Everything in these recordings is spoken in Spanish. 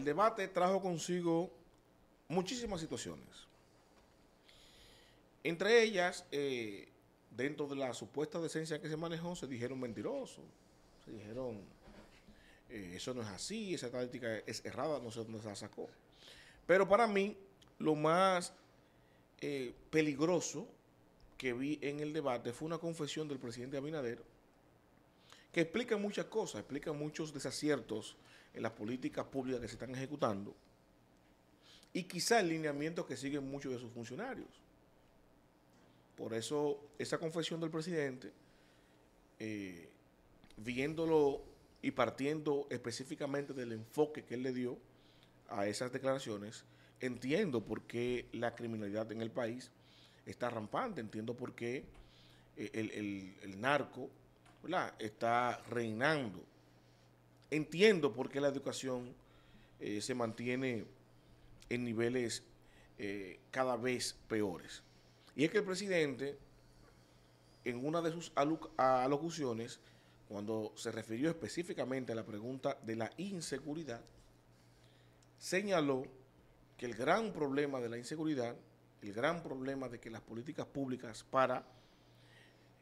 el debate trajo consigo muchísimas situaciones. Entre ellas, eh, dentro de la supuesta decencia que se manejó, se dijeron mentirosos, se dijeron, eh, eso no es así, esa táctica es errada, no sé dónde se la sacó. Pero para mí, lo más eh, peligroso que vi en el debate fue una confesión del presidente Abinader que explica muchas cosas, explica muchos desaciertos en las políticas públicas que se están ejecutando y quizá el lineamiento que siguen muchos de sus funcionarios. Por eso esa confesión del presidente, eh, viéndolo y partiendo específicamente del enfoque que él le dio a esas declaraciones, entiendo por qué la criminalidad en el país está rampante, entiendo por qué eh, el, narco está reinando Entiendo por qué la educación eh, se mantiene en niveles eh, cada vez peores. Y es que el presidente, en una de sus alocuciones, cuando se refirió específicamente a la pregunta de la inseguridad, señaló que el gran problema de la inseguridad, el gran problema de que las políticas públicas para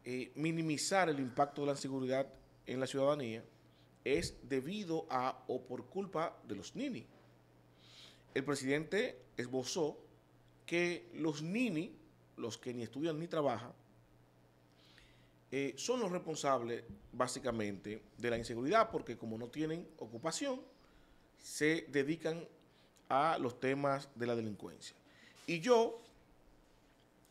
eh, minimizar el impacto de la inseguridad en la ciudadanía, es debido a o por culpa de los nini. El presidente esbozó que los nini, los que ni estudian ni trabajan, eh, son los responsables básicamente de la inseguridad porque como no tienen ocupación, se dedican a los temas de la delincuencia. Y yo,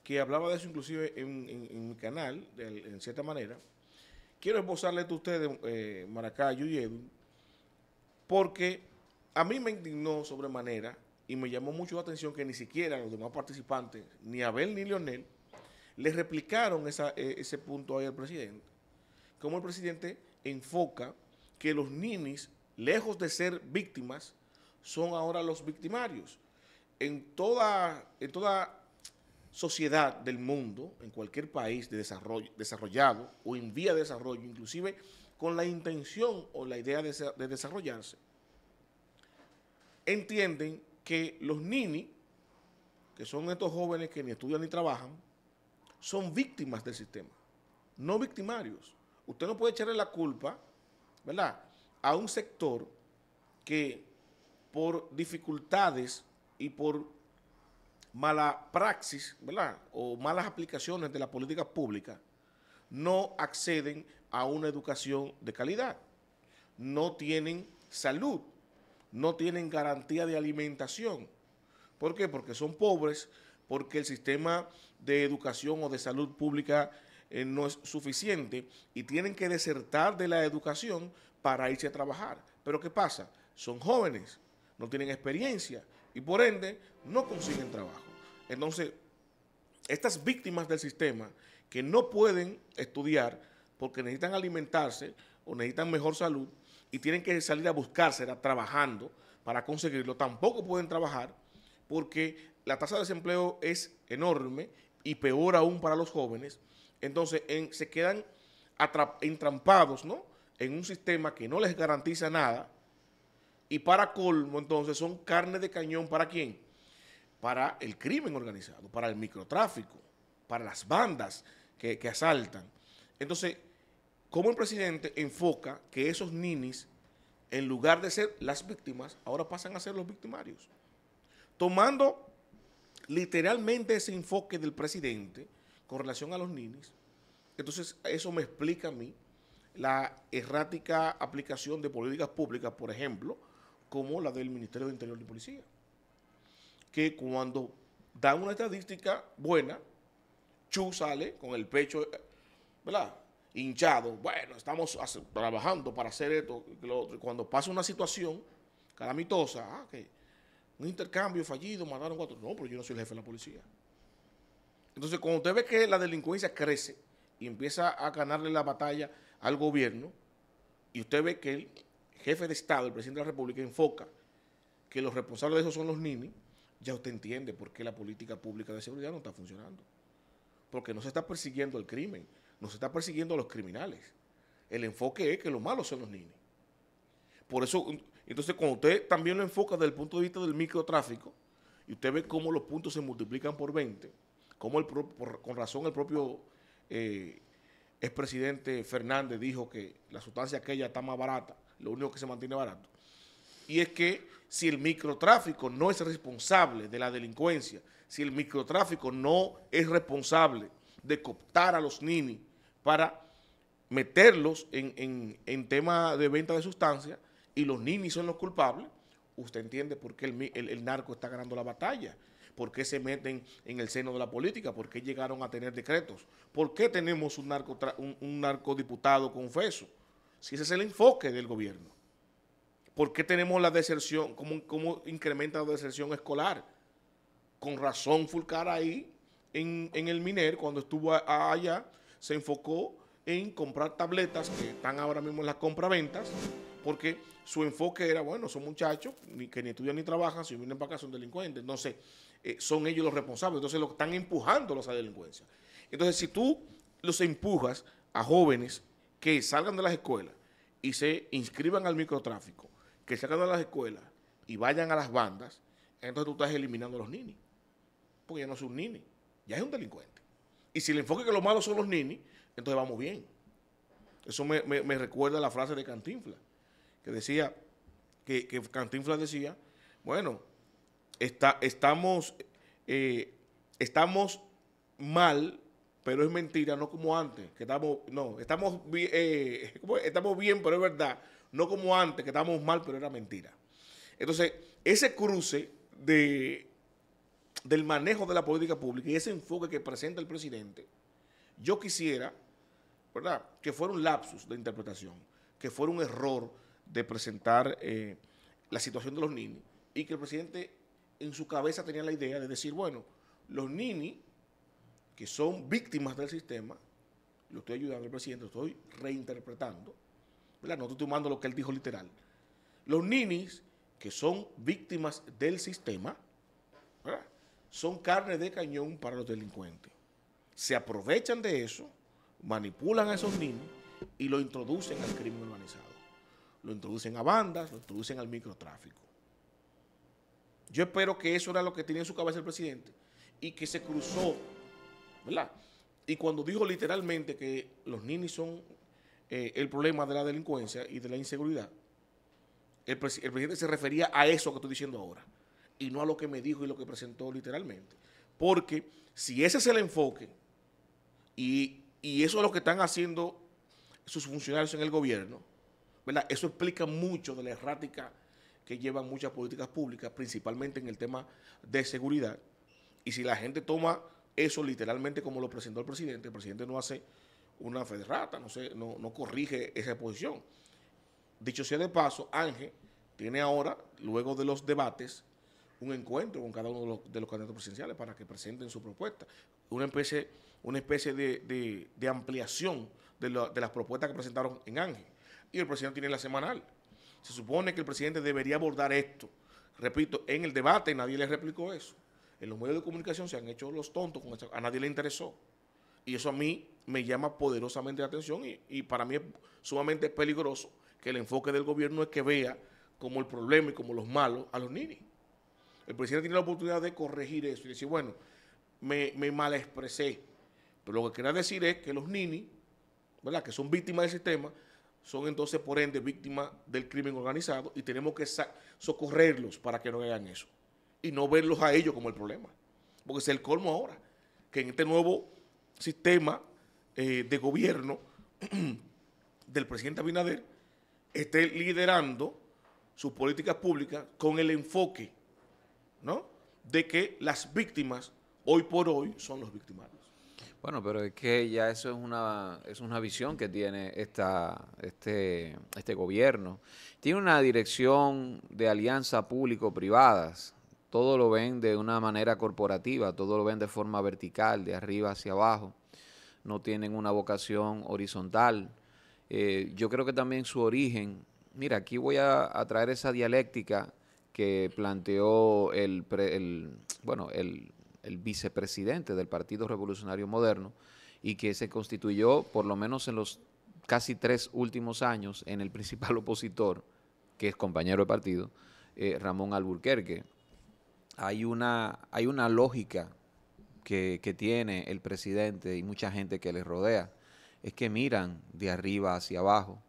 que hablaba de eso inclusive en, mi canal, en cierta manera, quiero esbozarle a ustedes, eh, Maracayo y Edwin, porque a mí me indignó sobremanera y me llamó mucho la atención que ni siquiera los demás participantes, ni Abel ni Leonel, le replicaron e, ese punto ahí al presidente. Como el presidente enfoca que los ninis, lejos de ser víctimas, son ahora los victimarios. En toda, en toda sociedad del mundo, en cualquier país de desarrollo, desarrollado o en vía de desarrollo, inclusive con la intención o la idea de, desarrollarse, entienden que los nini, que son estos jóvenes que ni estudian ni trabajan, son víctimas del sistema, no victimarios. Usted no puede echarle la culpa, ¿verdad?, a un sector que por dificultades y por mala praxis, ¿verdad? O malas aplicaciones de la política pública no acceden a una educación de calidad, no tienen salud, no tienen garantía de alimentación. ¿Por qué? Porque son pobres, porque el sistema de educación o de salud pública eh, no es suficiente y tienen que desertar de la educación para irse a trabajar. Pero ¿qué pasa? Son jóvenes, no tienen experiencia y por ende no consiguen trabajo. Entonces, estas víctimas del sistema que no pueden estudiar porque necesitan alimentarse o necesitan mejor salud y tienen que salir a buscársela trabajando para conseguirlo, tampoco pueden trabajar porque la tasa de desempleo es enorme y peor aún para los jóvenes. Entonces se quedan entrampados ¿no? en un sistema que no les garantiza nada y para colmo entonces son carne de cañón para quién? para el crimen organizado, para el microtráfico, para las bandas que, asaltan. Entonces, ¿cómo el presidente enfoca que esos ninis, en lugar de ser las víctimas, ahora pasan a ser los victimarios? Tomando literalmente ese enfoque del presidente con relación a los ninis, entonces eso me explica a mí la errática aplicación de políticas públicas, por ejemplo, como la del Ministerio de Interior y Policía que cuando dan una estadística buena, Chu sale con el pecho, ¿verdad? Hinchado. Bueno, estamos trabajando para hacer esto. Cuando pasa una situación calamitosa, ah, un intercambio fallido, mataron cuatro. No, pero yo no soy el jefe de la policía. Entonces, cuando usted ve que la delincuencia crece y empieza a ganarle la batalla al gobierno, y usted ve que el jefe de Estado, el presidente de la República, enfoca que los responsables de eso son los ninis, ya usted entiende por qué la política pública de seguridad no está funcionando. Porque no se está persiguiendo el crimen, no se está persiguiendo a los criminales. El enfoque es que los malos son los niños. Por eso, entonces, cuando usted también lo enfoca desde el punto de vista del microtráfico, y usted ve cómo los puntos se multiplican por 20, como el con razón el propio eh, expresidente Fernández dijo que la sustancia aquella está más barata, lo único que se mantiene barato. Y es que si el microtráfico no es responsable de la delincuencia, si el microtráfico no es responsable de cooptar a los ninis para meterlos en, tema de venta de sustancias y los ninis son los culpables, usted entiende por qué el, narco está ganando la batalla, por qué se meten en el seno de la política, por qué llegaron a tener decretos, por qué tenemos un, narco, un narcodiputado confeso, si ese es el enfoque del gobierno. ¿Por qué tenemos la deserción? ¿Cómo, incrementa la deserción escolar? Con razón Fulcar ahí, en, el MINER, cuando estuvo allá, se enfocó en comprar tabletas que están ahora mismo en las compraventas, porque su enfoque era, bueno, son muchachos que ni estudian ni trabajan, si vienen para acá son delincuentes. Entonces, eh, son ellos los responsables. Entonces, lo están empujándolos a la delincuencia. Entonces, si tú los empujas a jóvenes que salgan de las escuelas y se inscriban al microtráfico, que salgan de las escuelas y vayan a las bandas, entonces tú estás eliminando a los ninis. Porque ya no es un nini, ya es un delincuente. Y si el enfoque que los malos son los ninis, entonces vamos bien. Eso me, recuerda a la frase de Cantinfla, que decía, que, Cantinfla decía, bueno, está, estamos, eh, estamos mal, pero es mentira, no como antes, que estamos, no, estamos, eh, estamos bien, pero es verdad. No como antes, que estábamos mal, pero era mentira. Entonces, ese cruce de, del manejo de la política pública y ese enfoque que presenta el presidente, yo quisiera, ¿verdad?, que fuera un lapsus de interpretación, que fuera un error de presentar eh, la situación de los ninis y que el presidente en su cabeza tenía la idea de decir, bueno, los ninis que son víctimas del sistema, lo estoy ayudando al presidente, lo estoy reinterpretando, no No estoy tomando lo que él dijo literal. Los ninis, que son víctimas del sistema, son carne de cañón para los delincuentes. Se aprovechan de eso, manipulan a esos ninis y lo introducen al crimen organizado. Lo introducen a bandas, lo introducen al microtráfico. Yo espero que eso era lo que tenía en su cabeza el presidente y que se cruzó, ¿verdad? Y cuando dijo literalmente que los ninis son eh, el problema de la delincuencia y de la inseguridad, el, presidente se refería a eso que estoy diciendo ahora y no a lo que me dijo y lo que presentó literalmente. Porque si ese es el enfoque y, y eso es lo que están haciendo sus funcionarios en el gobierno, ¿verdad? Eso explica mucho de la errática que llevan muchas políticas públicas, principalmente en el tema de seguridad. Y si la gente toma eso literalmente como lo presentó el presidente, el presidente no hace una ferrata, no, sé, no, no corrige esa posición. Dicho sea de paso, Ángel tiene ahora, luego de los debates, un encuentro con cada uno de los, candidatos presidenciales para que presenten su propuesta. Una especie, una especie de, ampliación de, las propuestas que presentaron en Ángel. Y el presidente tiene la semanal. Se supone que el presidente debería abordar esto. Repito, en el debate nadie le replicó eso. En los medios de comunicación se han hecho los tontos con A nadie le interesó. Y eso a mí me llama poderosamente la atención y, para mí es sumamente peligroso que el enfoque del gobierno es que vea como el problema y como los malos a los ninis. El presidente tiene la oportunidad de corregir eso y decir, bueno, me, mal expresé. Pero lo que quería decir es que los ninis, ¿verdad? que son víctimas del sistema, son entonces por ende víctimas del crimen organizado y tenemos que socorrerlos para que no hagan eso. Y no verlos a ellos como el problema. Porque es el colmo ahora, que en este nuevo sistema eh, de gobierno del presidente Abinader esté liderando sus políticas públicas con el enfoque de que las víctimas hoy por hoy son los victimarios. Bueno, pero es que ya eso es una, es una visión que tiene esta, este, este gobierno. Tiene una dirección de alianza público-privadas todo lo ven de una manera corporativa, todo lo ven de forma vertical, de arriba hacia abajo, no tienen una vocación horizontal. Eh, yo creo que también su origen, mira, aquí voy a, traer esa dialéctica que planteó el, bueno, el, vicepresidente del Partido Revolucionario Moderno y que se constituyó, por lo menos en los casi tres últimos años, en el principal opositor, que es compañero de partido, eh, Ramón Alburquerque hay una, hay una lógica que, tiene el presidente y mucha gente que le rodea. Es que miran de arriba hacia abajo.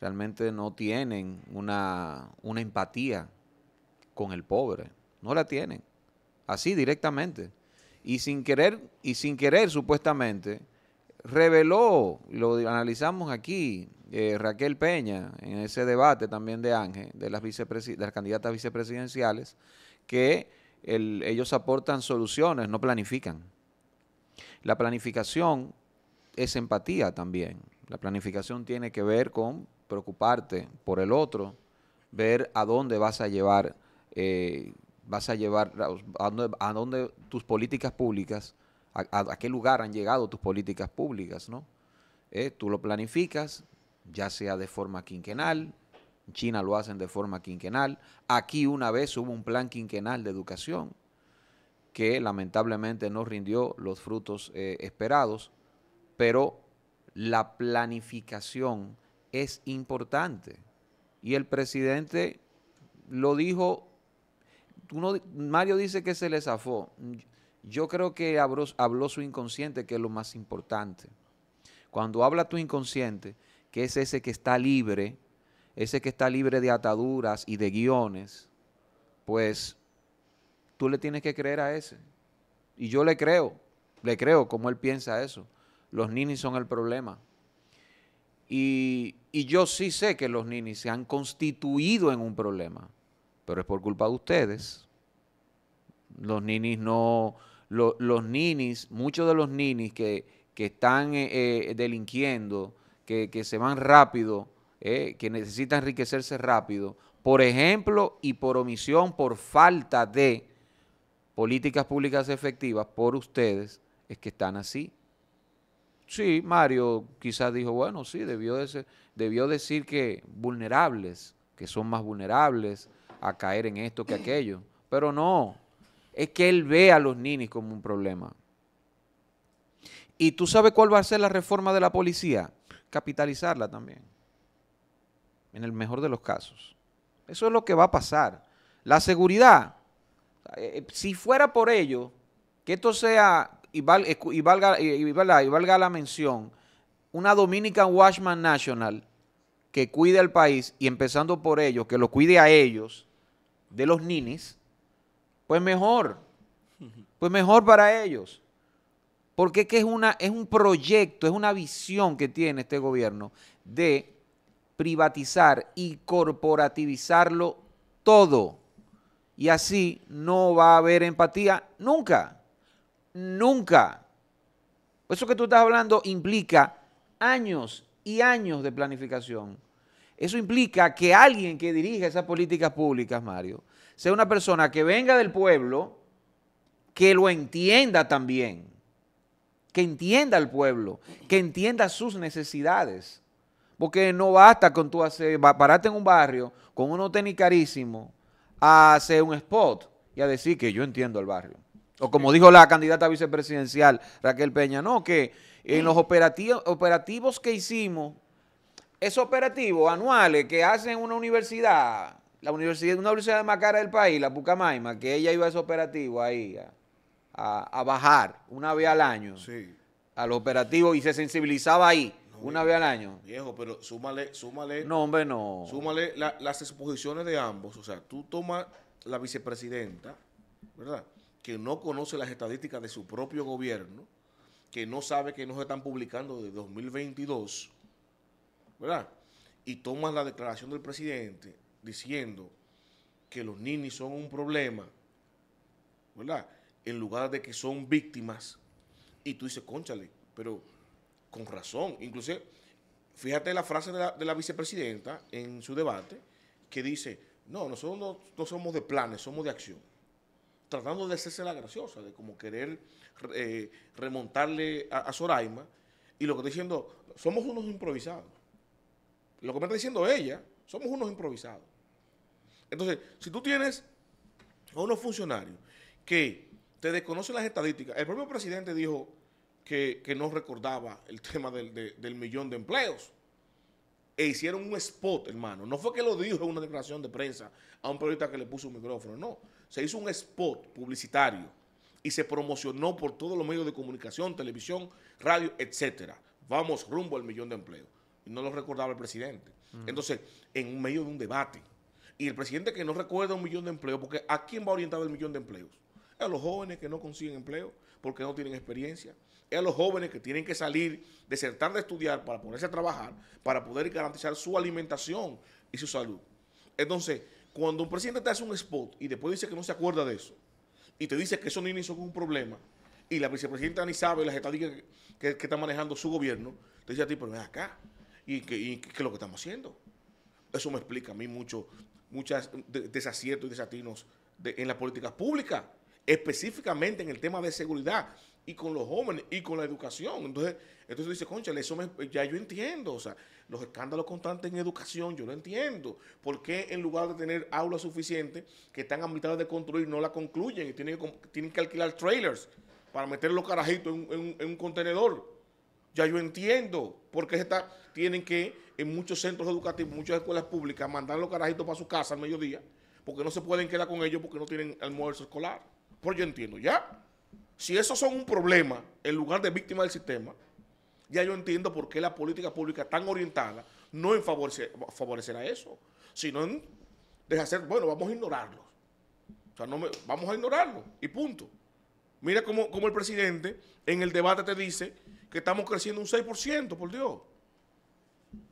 Realmente no tienen una, empatía con el pobre. No la tienen. Así directamente. Y sin querer, y sin querer supuestamente, reveló, lo analizamos aquí, eh, Raquel Peña, en ese debate también de Ángel, de las, de las candidatas vicepresidenciales, que ellos aportan soluciones, no planifican. La planificación es empatía también. La planificación tiene que ver con preocuparte por el otro, ver a dónde vas a llevar, eh, vas a llevar, a dónde, tus políticas públicas, a, qué lugar han llegado tus políticas públicas, ¿no? Eh, tú lo planificas, ya sea de forma quinquenal, China lo hacen de forma quinquenal. Aquí una vez hubo un plan quinquenal de educación que lamentablemente no rindió los frutos eh, esperados, pero la planificación es importante. Y el presidente lo dijo, Mario dice que se le zafó. Yo creo que habló su inconsciente, que es lo más importante. Cuando habla tu inconsciente, que es ese que está libre, ese que está libre de ataduras y de guiones, pues tú le tienes que creer a ese. Y yo le creo, le creo como él piensa eso. Los ninis son el problema. Y, yo sí sé que los ninis se han constituido en un problema, pero es por culpa de ustedes. Los ninis no, los ninis, muchos de los ninis que, están eh, eh, delinquiendo, que, que se van rápido, eh, que necesita enriquecerse rápido, por ejemplo, y por omisión, por falta de políticas públicas efectivas por ustedes, es que están así. Sí, Mario quizás dijo, bueno, sí, debió, debió decir que vulnerables, que son más vulnerables a caer en esto que aquello, pero no, es que él ve a los ninis como un problema. ¿Y tú sabes cuál va a ser la reforma de la policía? Capitalizarla también en el mejor de los casos. Eso es lo que va a pasar. La seguridad, eh, eh, si fuera por ello, que esto sea, y, valga, y, valga, la mención, una Dominican Watchman National que cuide al país y empezando por ellos, que lo cuide a ellos, de los ninis, pues mejor, pues mejor para ellos. Porque es, es, una, es un proyecto, es una visión que tiene este gobierno de privatizar y corporativizarlo todo. Y así no va a haber empatía nunca, nunca. Eso que tú estás hablando implica años y años de planificación. Eso implica que alguien que dirija esas políticas públicas, Mario, sea una persona que venga del pueblo, que lo entienda también, que entienda al pueblo, que entienda sus necesidades. Porque no basta con tú hacer, pararte en un barrio con unos tenis carísimo a hacer un spot y a decir que yo entiendo el barrio. O como dijo la candidata vicepresidencial Raquel Peña, no, que en los operativos, que hicimos, esos operativos anuales que hacen una universidad, la universidad, una universidad más cara del país, la Pucamaima, que ella iba a esos operativo ahí a, bajar una vez al año sí. a los y se sensibilizaba ahí. Una vez al año. Viejo, pero súmale, súmale. No, hombre, no. Súmale las exposiciones de ambos. O sea, tú tomas la vicepresidenta, ¿verdad? Que no conoce las estadísticas de su propio gobierno, que no sabe que no se están publicando de 2022, ¿verdad? Y tomas la declaración del presidente diciendo que los ninis son un problema, ¿verdad? En lugar de que son víctimas. Y tú dices, conchale, pero con razón. Inclusive, fíjate la frase de la, vicepresidenta en su debate, que dice, no, nosotros no, somos de planes, somos de acción. Tratando de hacerse la graciosa, de como querer eh, remontarle a, Zoraima, Soraima, y lo que está diciendo, somos unos improvisados. Lo que me está diciendo ella, somos unos improvisados. Entonces, si tú tienes a unos funcionarios que te desconocen las estadísticas, el propio presidente dijo que, no recordaba el tema del, millón de empleos. E hicieron un spot, hermano. No fue que lo dijo en una declaración de prensa a un periodista que le puso un micrófono, no. Se hizo un spot publicitario y se promocionó por todos los medios de comunicación, televisión, radio, etcétera. Vamos rumbo al millón de empleos. Y no lo recordaba el presidente. Entonces, en medio de un debate. Y el presidente que no recuerda un millón de empleos, porque ¿a quién va orientado el millón de empleos? a los jóvenes que no consiguen empleo porque no tienen experiencia. Es a los jóvenes que tienen que salir, desertar de estudiar para ponerse a trabajar, para poder garantizar su alimentación y su salud. Entonces, cuando un presidente te hace un spot y después dice que no se acuerda de eso, y te dice que eso ni con un problema, y la vicepresidenta ni sabe las estadísticas que, está manejando su gobierno, te dice a ti, pero ven acá, ¿y qué es lo que estamos haciendo? Eso me explica a mí mucho, desaciertos y desatinos en las políticas públicas específicamente en el tema de seguridad y con los jóvenes y con la educación. Entonces, entonces dice, concha, eso ya yo entiendo. O sea, los escándalos constantes en educación, yo lo entiendo. ¿Por qué en lugar de tener aulas suficientes que están a mitad de construir, no la concluyen y tienen que, tienen que alquilar trailers para meter los carajitos en, un contenedor? Ya yo entiendo por qué está, tienen que, en muchos centros educativos, muchas escuelas públicas, mandar los carajitos para su casa al mediodía, porque no se pueden quedar con ellos porque no tienen almuerzo escolar. Porque yo entiendo, ya. Si esos son un problema en lugar de víctima del sistema, ya yo entiendo por qué la política pública tan orientada no en favorecer, a eso, sino en deshacer, bueno, vamos a ignorarlos. O sea, no vamos a ignorarlo. y punto. Mira cómo, cómo el presidente en el debate te dice que estamos creciendo un 6%, por Dios.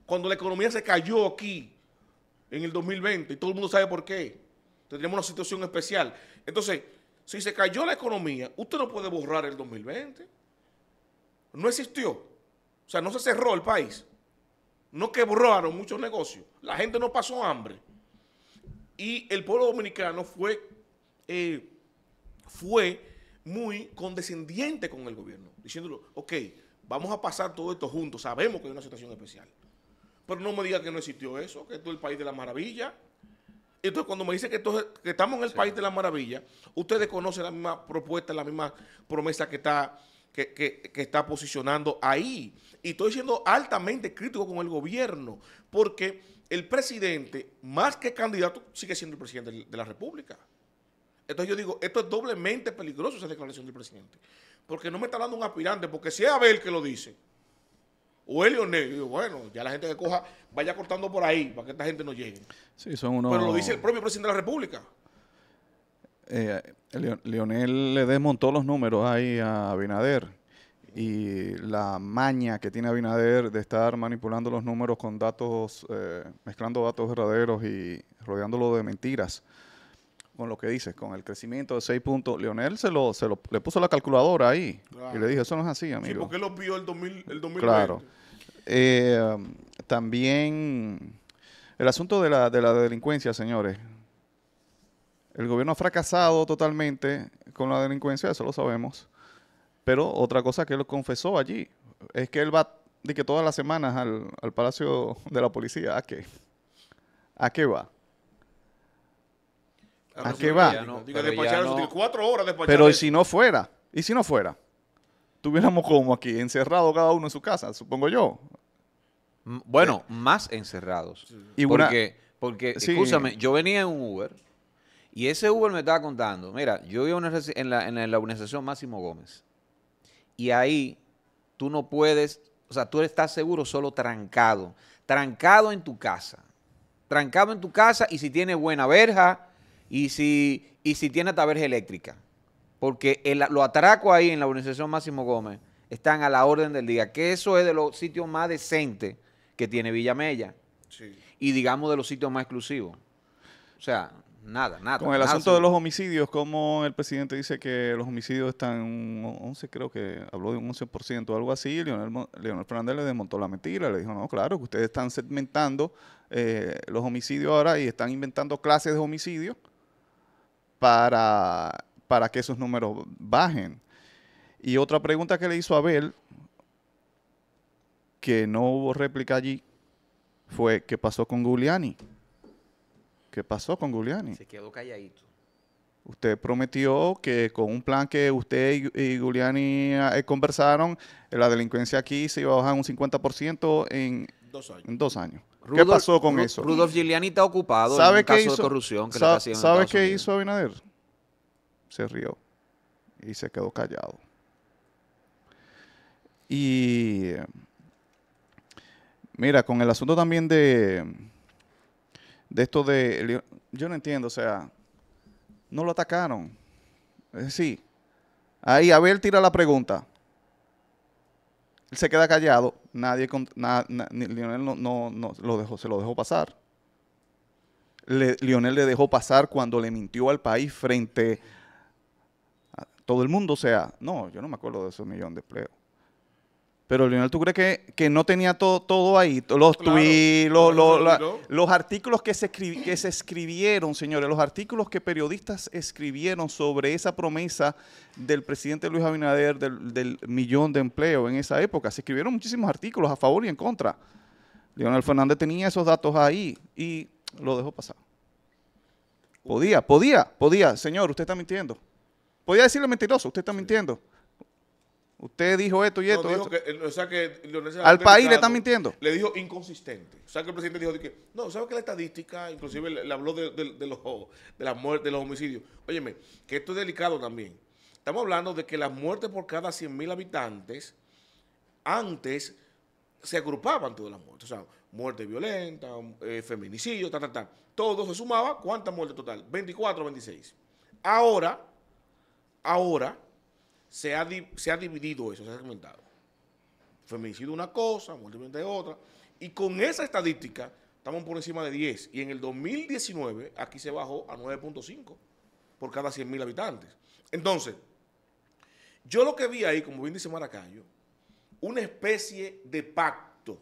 Cuando la economía se cayó aquí en el 2020 y todo el mundo sabe por qué. Tendríamos una situación especial. Entonces, si se cayó la economía, usted no puede borrar el 2020. No existió. O sea, no se cerró el país. No borraron muchos negocios. La gente no pasó hambre. Y el pueblo dominicano fue, eh, fue muy condescendiente con el gobierno, diciéndolo, ok, vamos a pasar todo esto juntos, sabemos que hay una situación especial. Pero no me diga que no existió eso, que todo el país de la maravilla. Y Entonces, cuando me dicen que, estamos en el país de la maravilla, ustedes conocen la misma propuesta, la misma promesa que está, que, está posicionando ahí. Y estoy siendo altamente crítico con el gobierno, porque el presidente, más que candidato, sigue siendo el presidente de la República. Entonces yo digo, esto es doblemente peligroso esa declaración del presidente. Porque no me está hablando un aspirante, porque si es Abel que lo dice, o él Lionel, bueno, ya la gente que coja vaya cortando por ahí para que esta gente no llegue. Sí, son unos... Pero lo dice el propio presidente de la República. Eh, le desmontó los números ahí a Abinader y la maña que tiene Abinader de estar manipulando los números con datos, eh, mezclando datos verdaderos y rodeándolo de mentiras con lo que dices, con el crecimiento de 6 puntos. Leonel se lo, le puso la calculadora ahí y le dijo, eso no es así, amigo. Sí, porque lo vio el, 2000, Claro. Eh, también el asunto de la, de la delincuencia, señores. El gobierno ha fracasado totalmente con la delincuencia, eso lo sabemos. Pero otra cosa que él confesó allí es que él va de que todas las semanas al, al Palacio de la Policía. ¿A qué? ¿A qué va? ¿A, qué va? pero horas Pero ¿y si no fuera? ¿Y si no fuera? Tuviéramos como aquí, encerrado cada uno en su casa, supongo yo. bueno, más encerrados. Y porque, porque escúchame, yo venía en un Uber y ese Uber me estaba contando, mira, yo iba en la, organización Máximo Gómez y ahí tú no puedes, o sea, tú estás seguro solo trancado, trancado en tu casa, trancado en tu casa y si tiene buena verja, y si, y si tiene taberja eléctrica. Porque el, lo atraco ahí en la organización Máximo Gómez están a la orden del día, que eso es de los sitios más decentes que tiene Villamella. Y digamos de los sitios más exclusivos. O sea, nada, nada. Con el asunto de los homicidios, como el presidente dice que los homicidios están un 11, creo que habló de un 11% o algo así, Leonel, Leonel, Fernández le desmontó la mentira, le dijo, no, claro, que ustedes están segmentando eh, los homicidios ahora y están inventando clases de homicidios para, para que esos números bajen. Y otra pregunta que le hizo Abel, que no hubo réplica allí, fue ¿qué pasó con Giuliani? ¿Qué pasó con Giuliani? Se quedó calladito. Usted prometió que con un plan que usted y, guliani Giuliani eh, conversaron, la delincuencia aquí se iba a bajar un 50% en, Dos años. En dos años. ¿Qué pasó con eso? Rudolf Giuliani está ocupado ¿Sabe en un caso de corrupción que ¿Sabe qué hizo Abinader? Se rió y se quedó callado. Y mira, con el asunto también de de esto de yo no entiendo, o sea, no lo atacaron. Sí. Ahí Abel tira la pregunta. Él se queda callado, nadie, Lionel no, se lo dejó pasar. Lionel le dejó pasar cuando le mintió al país frente a todo el mundo. O sea, no, yo no me acuerdo de ese millón de empleos. Pero Leonel, ¿tú crees que, no tenía todo, todo ahí? Los los, artículos que se, que se escribieron, señores, los artículos que periodistas escribieron sobre esa promesa del presidente Luis Abinader del, del millón de empleo en esa época. Se escribieron muchísimos artículos a favor y en contra. Leonel Fernández tenía esos datos ahí y lo dejó pasar. Podía, podía, podía. Señor, usted está mintiendo. Podía decirle mentiroso, usted está mintiendo. Usted dijo esto y esto. Eh, al país le está mintiendo. Le dijo inconsistente. O sea que el presidente dijo que no, ¿sabe que la estadística, inclusive le, habló de, los, de las muertes, de los homicidios? Óyeme, que esto es delicado también. Estamos hablando de que las muertes por cada 100.000 habitantes antes se agrupaban todas las muertes. O sea, muerte violenta, um, eh, feminicidio, ta, ta, ta. Todo se sumaba. ¿Cuántas muertes total? 24 26. Ahora, ahora se ha, dividido eso, se ha segmentado. Feminicidio una cosa, muerte de otra. Y con esa estadística estamos por encima de 10. Y en el 2019 aquí se bajó a 9.5 por cada 100.000 habitantes. Entonces, yo lo que vi ahí, como bien dice Maracayo, una especie de pacto,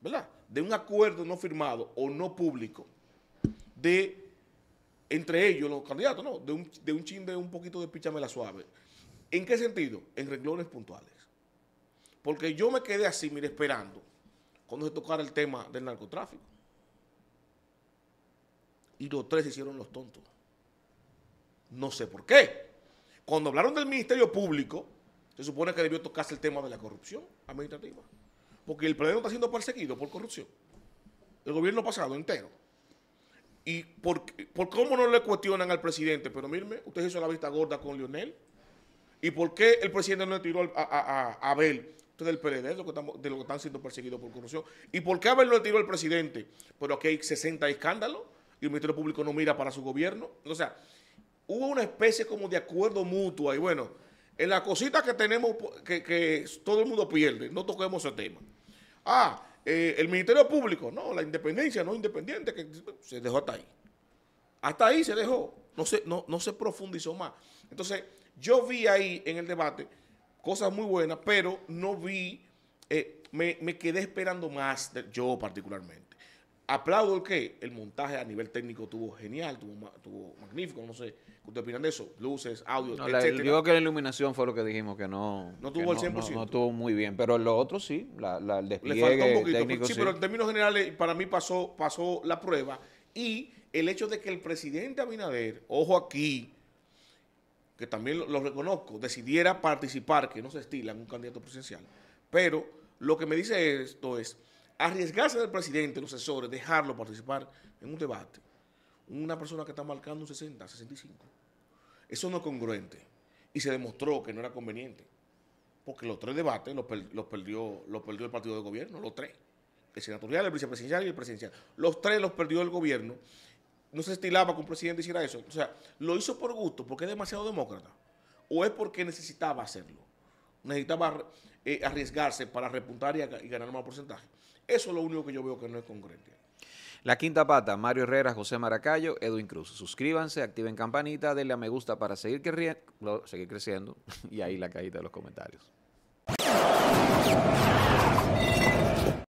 ¿verdad? De un acuerdo no firmado o no público de, entre ellos, los candidatos, ¿no? De un, de un chin de un poquito de pichamela suave ¿En qué sentido? En renglones puntuales. Porque yo me quedé así, mire, esperando cuando se tocara el tema del narcotráfico. Y los tres hicieron los tontos. No sé por qué. Cuando hablaron del Ministerio Público, se supone que debió tocarse el tema de la corrupción administrativa. Porque el pleno está siendo perseguido por corrupción. El gobierno pasado entero. ¿Y por, por cómo no le cuestionan al presidente? Pero mire, usted hizo la vista gorda con Lionel. ¿Y por qué el presidente no le tiró a, Abel? Usted PLD lo que de lo que están siendo perseguidos por corrupción. ¿Y por qué Abel no le tiró al presidente? Pero aquí hay 60 escándalos y el Ministerio Público no mira para su gobierno. O sea, hubo una especie como de acuerdo mutuo. Y bueno, en la cosita que tenemos, que, todo el mundo pierde, no toquemos ese tema. Ah, eh, el Ministerio Público, no, la independencia, no independiente, que se dejó hasta ahí. Hasta ahí se dejó, no se, no, no se profundizó más. Entonces, yo vi ahí en el debate cosas muy buenas, pero no vi, eh, me, quedé esperando más, yo particularmente. Aplaudo el que el montaje a nivel técnico tuvo genial, tuvo, magnífico, no sé, ¿qué opinan de eso? Luces, audio, no, etcétera. que la iluminación fue lo que dijimos, que no... No tuvo el 100%. No, tuvo muy bien, pero lo otro sí, la, la el despliegue Le faltó un poquito, sí, pero en términos generales para mí pasó, pasó la prueba y el hecho de que el presidente Abinader, ojo aquí, que también lo, reconozco, decidiera participar, que no se estila en un candidato presidencial. Pero lo que me dice esto es arriesgarse del presidente, los asesores, dejarlo participar en un debate. Una persona que está marcando un 60, 65. Eso no es congruente. Y se demostró que no era conveniente. Porque los tres debates los, perdió, los perdió el partido de gobierno, los tres. El senatorial, el vicepresidencial y el presidencial. Los tres los perdió el gobierno no se estilaba que un presidente hiciera eso. O sea, lo hizo por gusto, porque es demasiado demócrata. O es porque necesitaba hacerlo. Necesitaba eh, arriesgarse para repuntar y, ganar más porcentaje. Eso es lo único que yo veo que no es congruente. La quinta pata, Mario Herrera, José Maracayo, Edwin Cruz. Suscríbanse, activen campanita, denle a me gusta para seguir, creciendo. y ahí la cajita de los comentarios.